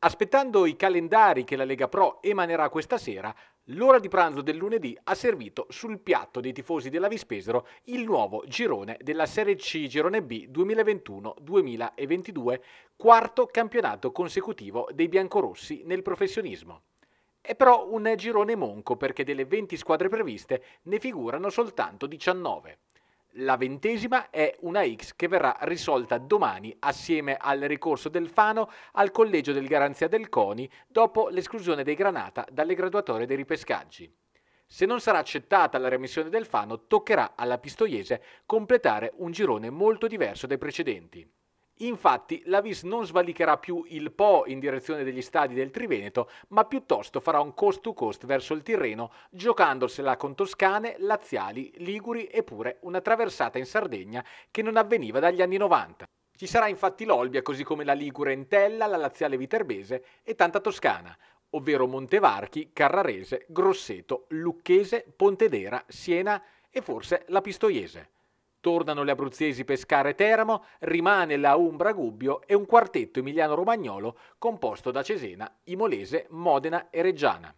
Aspettando i calendari che la Lega Pro emanerà questa sera, l'ora di pranzo del lunedì ha servito sul piatto dei tifosi della Vispesero il nuovo girone della Serie C Girone B 2021-2022, quarto campionato consecutivo dei biancorossi nel professionismo. È però un girone monco perché delle 20 squadre previste ne figurano soltanto 19. La ventesima è una X che verrà risolta domani assieme al ricorso del Fano al collegio del Garanzia del CONI dopo l'esclusione dei Granata dalle graduatorie dei ripescaggi. Se non sarà accettata la remissione del Fano, toccherà alla Pistoiese completare un girone molto diverso dai precedenti. Infatti la Vis non svalicherà più il Po in direzione degli stadi del Triveneto, ma piuttosto farà un cost to cost verso il Tirreno, giocandosela con toscane, laziali, liguri e pure una traversata in Sardegna che non avveniva dagli anni 90. Ci sarà infatti l'Olbia così come la Ligure Entella, la Laziale Viterbese e tanta Toscana, ovvero Montevarchi, Carrarese, Grosseto, Lucchese, Pontedera, Siena e forse la Pistoiese. Tornano le abruzzesi Pescare Teramo, rimane la Umbra Gubbio e un quartetto emiliano-romagnolo composto da Cesena, Imolese, Modena e Reggiana.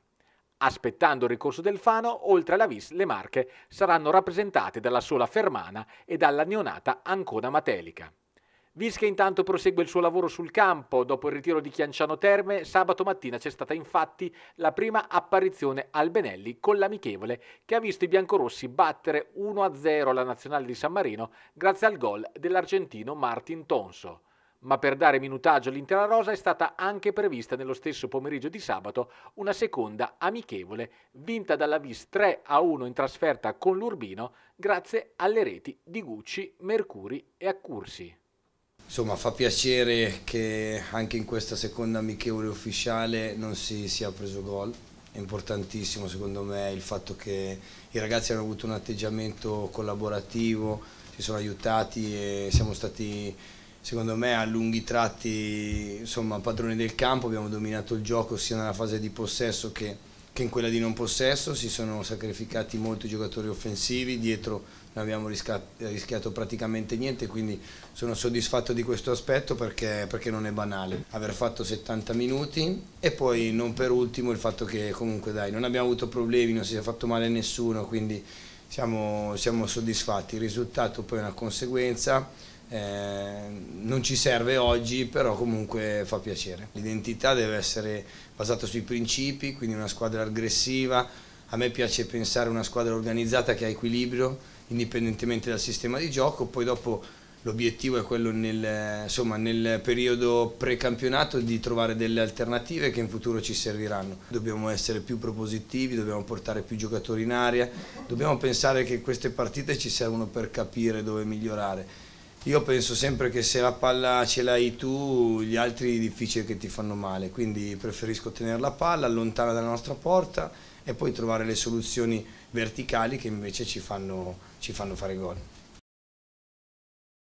Aspettando il ricorso del Fano, oltre alla Vis, le Marche saranno rappresentate dalla sola Fermana e dalla neonata Ancona Matelica. Visca intanto prosegue il suo lavoro sul campo. Dopo il ritiro di Chianciano Terme, sabato mattina c'è stata infatti la prima apparizione al Benelli con l'amichevole che ha visto i biancorossi battere 1-0 la nazionale di San Marino grazie al gol dell'argentino Martin Tonso. Ma per dare minutaggio all'intera rosa è stata anche prevista nello stesso pomeriggio di sabato una seconda amichevole vinta dalla Vis 3-1 in trasferta con l'Urbino grazie alle reti di Gucci, Mercuri e Accursi. Insomma fa piacere che anche in questa seconda amichevole ufficiale non si sia preso gol, è importantissimo secondo me il fatto che i ragazzi hanno avuto un atteggiamento collaborativo, si sono aiutati e siamo stati secondo me a lunghi tratti insomma, padroni del campo, abbiamo dominato il gioco sia nella fase di possesso che che in quella di non possesso si sono sacrificati molti giocatori offensivi, dietro non abbiamo rischiato praticamente niente, quindi sono soddisfatto di questo aspetto perché, perché, non è banale. Aver fatto 70 minuti e poi non per ultimo il fatto che comunque dai, non abbiamo avuto problemi, non si è fatto male a nessuno, quindi siamo, siamo soddisfatti. Il risultato poi è una conseguenza eh, non ci serve oggi, però comunque fa piacere. L'identità deve essere basata sui principi, quindi una squadra aggressiva, a me piace pensare a una squadra organizzata che ha equilibrio, indipendentemente dal sistema di gioco, poi dopo l'obiettivo è quello nel, insomma, nel periodo precampionato di trovare delle alternative che in futuro ci serviranno. Dobbiamo essere più propositivi, dobbiamo portare più giocatori in aria, dobbiamo pensare che queste partite ci servono per capire dove migliorare io penso sempre che se la palla ce l'hai tu, gli altri è difficile che ti fanno male, quindi preferisco tenere la palla lontana dalla nostra porta e poi trovare le soluzioni verticali che invece ci fanno, ci fanno fare gol.